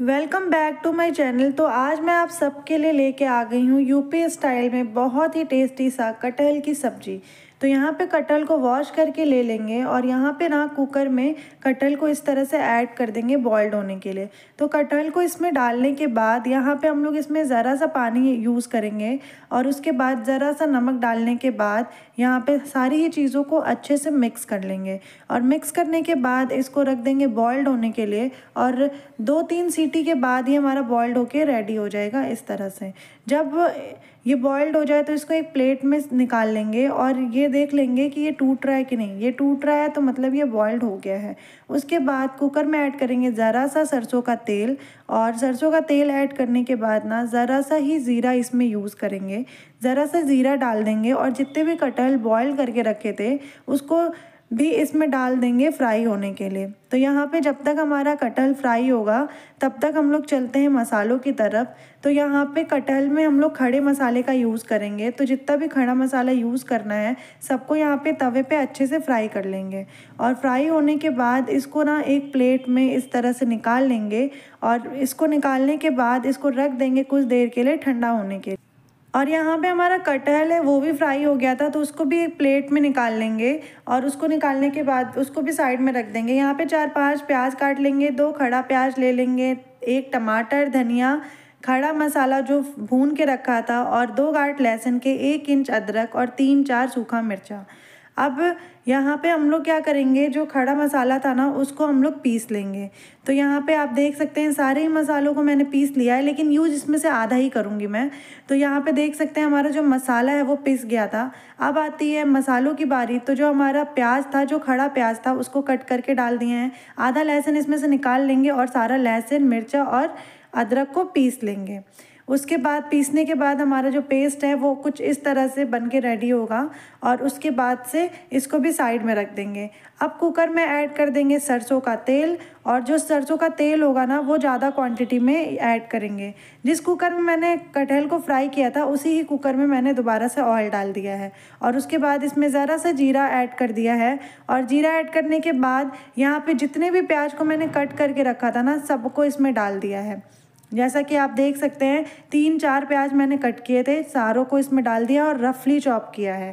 welcome back to my channel तो आज मैं आप सबके लिए लेके आ गई हूँ यूपी स्टाइल में बहुत ही टेस्टी सा कटहल की सब्जी तो यहाँ पे कटहल को वॉश करके ले लेंगे और यहाँ पे ना कुकर में कटहल को इस तरह से ऐड कर देंगे बॉयल्ड होने के लिए तो कटहल को इसमें डालने के बाद यहाँ पे हम लोग इसमें ज़रा सा पानी यूज़ करेंगे और उसके बाद ज़रा सा नमक डालने के बाद यहाँ पे सारी ही चीज़ों को अच्छे से मिक्स कर लेंगे और मिक्स करने के बाद इसको रख देंगे बॉयल्ड होने के लिए और दो तीन सीटी के बाद ही हमारा बॉयल्ड होके रेडी हो जाएगा इस तरह से जब ये बॉयल्ड हो जाए तो इसको एक प्लेट में निकाल लेंगे और ये देख लेंगे कि ये टूट रहा है कि नहीं ये टूट रहा है तो मतलब ये बॉयल्ड हो गया है उसके बाद कुकर में ऐड करेंगे ज़रा सा सरसों का तेल और सरसों का तेल ऐड करने के बाद ना ज़रा सा ही ज़ीरा इसमें यूज़ करेंगे ज़रा सा ज़ीरा डाल देंगे और जितने भी कटहल बॉयल करके रखे थे उसको भी इसमें डाल देंगे फ्राई होने के लिए तो यहाँ पे जब तक हमारा कटहल फ्राई होगा तब तक हम लोग चलते हैं मसालों की तरफ तो यहाँ पे कटहल में हम लोग खड़े मसाले का यूज़ करेंगे तो जितना भी खड़ा मसाला यूज़ करना है सबको यहाँ पे तवे पे अच्छे से फ्राई कर लेंगे और फ्राई होने के बाद इसको ना एक प्लेट में इस तरह से निकाल लेंगे और इसको निकालने के बाद इसको रख देंगे कुछ देर के लिए ठंडा होने के लिए और यहाँ पे हमारा कटहल है वो भी फ्राई हो गया था तो उसको भी एक प्लेट में निकाल लेंगे और उसको निकालने के बाद उसको भी साइड में रख देंगे यहाँ पे चार पांच प्याज काट लेंगे दो खड़ा प्याज ले लेंगे एक टमाटर धनिया खड़ा मसाला जो भून के रखा था और दो गांठ लहसुन के एक इंच अदरक और तीन चार सूखा मिर्चा अब यहाँ पे हम लोग क्या करेंगे जो खड़ा मसाला था ना उसको हम लोग पीस लेंगे तो यहाँ पे आप देख सकते हैं सारे ही मसालों को मैंने पीस लिया है लेकिन यूज इसमें से आधा ही करूँगी मैं तो यहाँ पे देख सकते हैं हमारा जो मसाला है वो पीस गया था अब आती है मसालों की बारी तो जो हमारा प्याज था जो खड़ा प्याज था उसको कट करके डाल दिए हैं आधा लहसुन इसमें से निकाल लेंगे और सारा लहसुन मिर्चा और अदरक को पीस लेंगे उसके बाद पीसने के बाद हमारा जो पेस्ट है वो कुछ इस तरह से बन के रेडी होगा और उसके बाद से इसको भी साइड में रख देंगे अब कुकर में ऐड कर देंगे सरसों का तेल और जो सरसों का तेल होगा ना वो ज़्यादा क्वांटिटी में ऐड करेंगे जिस कुकर में मैंने कटहल को फ्राई किया था उसी ही कुकर में मैंने दोबारा से ऑयल डाल दिया है और उसके बाद इसमें ज़रा सा जीरा ऐड कर दिया है और जीरा ऐड करने के बाद यहाँ पर जितने भी प्याज को मैंने कट करके रखा था ना सबको इसमें डाल दिया है जैसा कि आप देख सकते हैं तीन चार प्याज मैंने कट किए थे सारों को इसमें डाल दिया और रफली चॉप किया है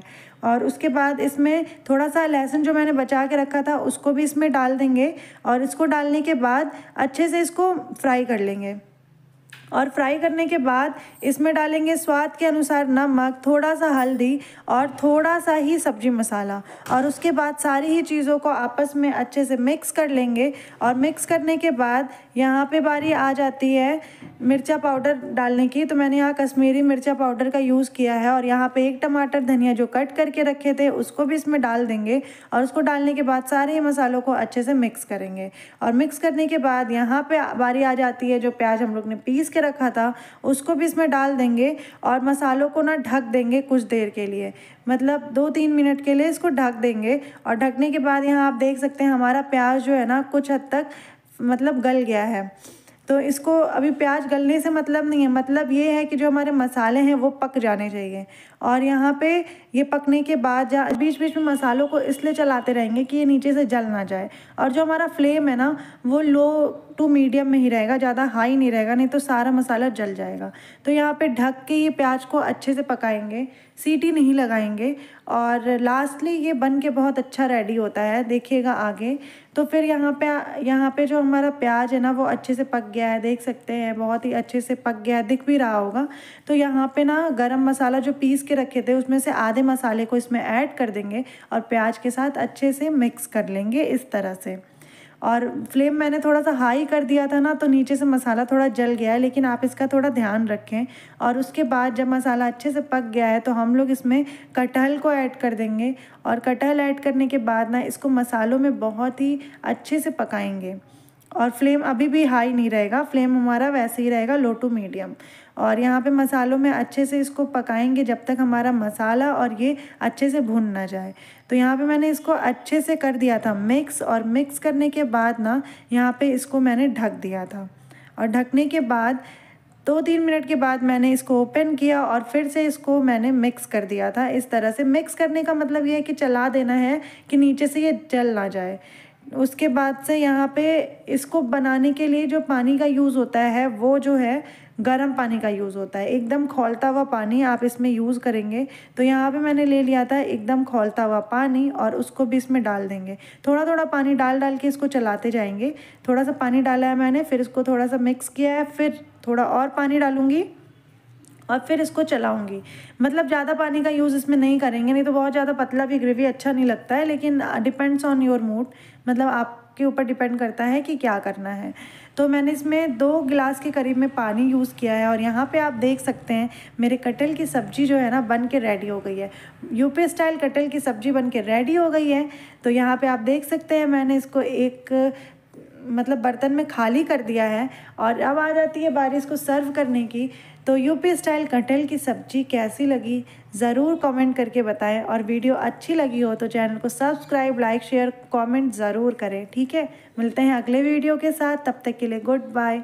और उसके बाद इसमें थोड़ा सा लहसुन जो मैंने बचा के रखा था उसको भी इसमें डाल देंगे और इसको डालने के बाद अच्छे से इसको फ्राई कर लेंगे और फ्राई करने के बाद इसमें डालेंगे स्वाद के अनुसार नमक थोड़ा सा हल्दी और थोड़ा सा ही सब्जी मसाला और उसके बाद सारी ही चीज़ों को आपस में अच्छे से मिक्स कर लेंगे और मिक्स करने के बाद यहाँ पे बारी आ जाती है मिर्चा पाउडर डालने की तो मैंने यहाँ कश्मीरी मिर्चा पाउडर का यूज़ किया है और यहाँ पे एक टमाटर धनिया जो कट करके रखे थे उसको भी इसमें डाल देंगे और उसको डालने के बाद सारे ही मसालों को अच्छे से मिक्स करेंगे और मिक्स करने के बाद यहाँ पे बारी आ जाती है जो प्याज हम लोग ने पीस के रखा था उसको भी इसमें डाल देंगे और मसालों को ना ढक देंगे कुछ देर के लिए मतलब दो तीन मिनट के लिए इसको ढक देंगे और ढकने के बाद यहाँ आप देख सकते हैं हमारा प्याज जो है ना कुछ हद तक मतलब गल गया है तो इसको अभी प्याज गलने से मतलब नहीं है मतलब ये है कि जो हमारे मसाले हैं वो पक जाने चाहिए और यहाँ पे ये पकने के बाद जा बीच बीच में मसालों को इसलिए चलाते रहेंगे कि ये नीचे से जल ना जाए और जो हमारा फ्लेम है ना वो लो टू मीडियम में ही रहेगा ज़्यादा हाई नहीं रहेगा नहीं तो सारा मसाला जल जाएगा तो यहाँ पे ढक के ये प्याज को अच्छे से पकाएंगे सीटी नहीं लगाएंगे और लास्टली ये बन के बहुत अच्छा रेडी होता है देखिएगा आगे तो फिर यहाँ पे यहाँ पे जो हमारा प्याज है ना वो अच्छे से पक गया है देख सकते हैं बहुत ही अच्छे से पक गया है दिख भी रहा होगा तो यहाँ पे ना गरम मसाला जो पीस के रखे थे उसमें से आधे मसाले को इसमें ऐड कर देंगे और प्याज के साथ अच्छे से मिक्स कर लेंगे इस तरह से और फ्लेम मैंने थोड़ा सा हाई कर दिया था ना तो नीचे से मसाला थोड़ा जल गया है लेकिन आप इसका थोड़ा ध्यान रखें और उसके बाद जब मसाला अच्छे से पक गया है तो हम लोग इसमें कटहल को ऐड कर देंगे और कटहल ऐड करने के बाद ना इसको मसालों में बहुत ही अच्छे से पकाएंगे और फ्लेम अभी भी हाई नहीं रहेगा फ्लेम हमारा वैसे ही रहेगा लो टू मीडियम और यहाँ पे मसालों में अच्छे से इसको पकाएंगे जब तक हमारा मसाला और ये अच्छे से भुन ना जाए तो यहाँ पे मैंने इसको अच्छे से कर दिया था मिक्स और मिक्स करने के बाद ना यहाँ पे इसको मैंने ढक दिया था और ढकने के बाद दो तीन मिनट के बाद मैंने इसको ओपन किया और फिर से इसको मैंने मिक्स कर दिया था इस तरह से मिक्स करने का मतलब ये है कि चला देना है कि नीचे से ये जल ना जाए उसके बाद से यहाँ पे इसको बनाने के लिए जो पानी का यूज़ होता है वो जो है गर्म पानी का यूज़ होता है एकदम खोलता हुआ पानी आप इसमें यूज़ करेंगे तो यहाँ पे मैंने ले लिया था एकदम खोलता हुआ पानी और उसको भी इसमें डाल देंगे थोड़ा थोड़ा पानी डाल डाल के इसको चलाते जाएंगे थोड़ा सा पानी डाला है मैंने फिर इसको थोड़ा सा मिक्स किया है फिर थोड़ा और पानी डालूँगी और फिर इसको चलाऊंगी मतलब ज़्यादा पानी का यूज़ इसमें नहीं करेंगे नहीं तो बहुत ज़्यादा पतला भी ग्रेवी अच्छा नहीं लगता है लेकिन डिपेंड्स ऑन योर मूड मतलब आपके ऊपर डिपेंड करता है कि क्या करना है तो मैंने इसमें दो गिलास के करीब में पानी यूज़ किया है और यहाँ पे आप देख सकते हैं मेरे कटल की सब्ज़ी जो है ना बन के रेडी हो गई है यूपी स्टाइल कटल की सब्ज़ी बन के रेडी हो गई है तो यहाँ पे आप देख सकते हैं मैंने इसको एक मतलब बर्तन में खाली कर दिया है और अब आ जाती है बारिश को सर्व करने की तो यूपी स्टाइल कटहल की सब्जी कैसी लगी ज़रूर कमेंट करके बताएं और वीडियो अच्छी लगी हो तो चैनल को सब्सक्राइब लाइक शेयर कमेंट ज़रूर करें ठीक है मिलते हैं अगले वीडियो के साथ तब तक के लिए गुड बाय